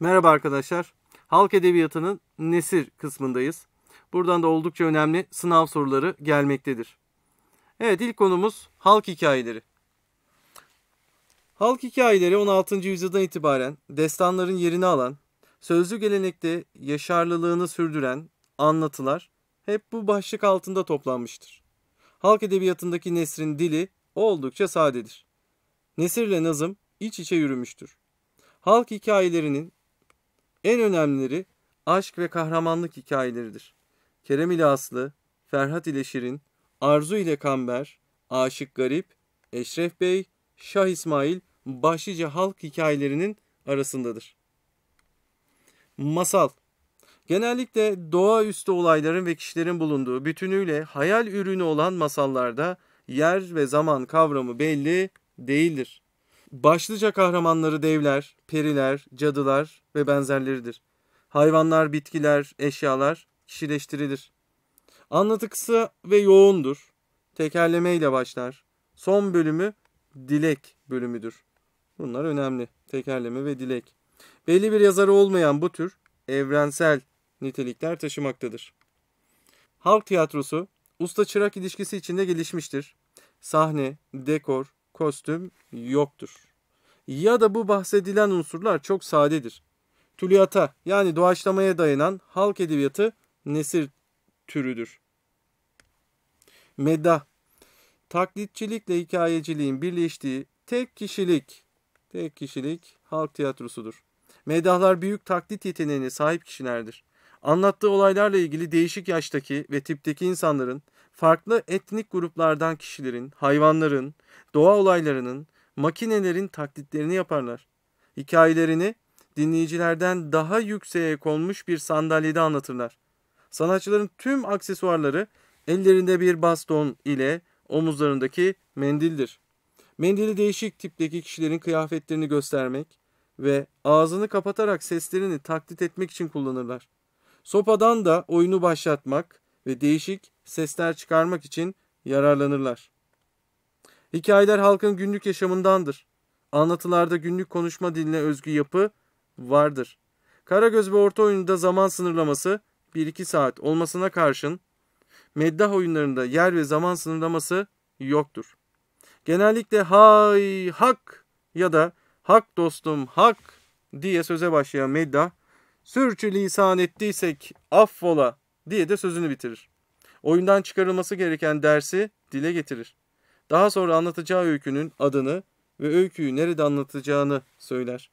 Merhaba arkadaşlar. Halk Edebiyatı'nın nesir kısmındayız. Buradan da oldukça önemli sınav soruları gelmektedir. Evet ilk konumuz halk hikayeleri. Halk hikayeleri 16. yüzyıldan itibaren destanların yerini alan, sözlü gelenekte yaşarlılığını sürdüren anlatılar hep bu başlık altında toplanmıştır. Halk edebiyatındaki Nesr'in dili oldukça sadedir. Nesir ile nazım iç içe yürümüştür. Halk hikayelerinin en önemlileri aşk ve kahramanlık hikayeleridir. Kerem ile Aslı, Ferhat ile Şirin, Arzu ile Kamber, Aşık Garip, Eşref Bey, Şah İsmail başlıca halk hikayelerinin arasındadır. Masal Genellikle doğaüstü olayların ve kişilerin bulunduğu bütünüyle hayal ürünü olan masallarda yer ve zaman kavramı belli değildir. Başlıca kahramanları devler, periler, cadılar ve benzerleridir. Hayvanlar, bitkiler, eşyalar kişileştirilir. Anlatı kısa ve yoğundur. Tekerleme ile başlar. Son bölümü dilek bölümüdür. Bunlar önemli. Tekerleme ve dilek. Belli bir yazarı olmayan bu tür evrensel nitelikler taşımaktadır. Halk tiyatrosu usta çırak ilişkisi içinde gelişmiştir. Sahne, dekor, kostüm yoktur. Ya da bu bahsedilen unsurlar çok sadedir. Tüliyata yani doğaçlamaya dayanan halk edebiyatı nesir türüdür. Meda, taklitçilikle hikayeciliğin birleştiği tek kişilik tek kişilik halk tiyatrosudur. Medahlar büyük taklit yeteneğine sahip kişilerdir. Anlattığı olaylarla ilgili değişik yaştaki ve tipteki insanların, farklı etnik gruplardan kişilerin, hayvanların, doğa olaylarının, makinelerin taklitlerini yaparlar. Hikayelerini dinleyicilerden daha yükseğe konmuş bir sandalyede anlatırlar. Sanatçıların tüm aksesuarları ellerinde bir baston ile omuzlarındaki mendildir. Mendili değişik tipteki kişilerin kıyafetlerini göstermek ve ağzını kapatarak seslerini taklit etmek için kullanırlar. Sopadan da oyunu başlatmak ve değişik sesler çıkarmak için yararlanırlar. Hikayeler halkın günlük yaşamındandır. Anlatılarda günlük konuşma diline özgü yapı vardır. Karagöz ve orta oyununda zaman sınırlaması 1-2 saat olmasına karşın meddah oyunlarında yer ve zaman sınırlaması yoktur. Genellikle hay hak ya da hak dostum hak diye söze başlayan meddah sürçü lisan ettiysek affola diye de sözünü bitirir. Oyundan çıkarılması gereken dersi dile getirir. Daha sonra anlatacağı öykünün adını ve öyküyü nerede anlatacağını söyler.